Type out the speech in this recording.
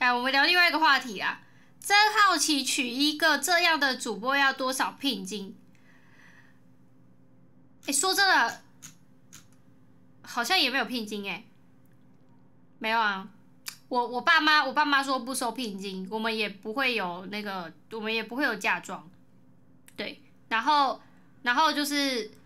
哎，我们聊另外一个话题啊！真好奇娶一个这样的主播要多少聘金？哎，说真的，好像也没有聘金哎，没有啊！我我爸妈，我爸妈说不收聘金，我们也不会有那个，我们也不会有嫁妆。对，然后，然后就是。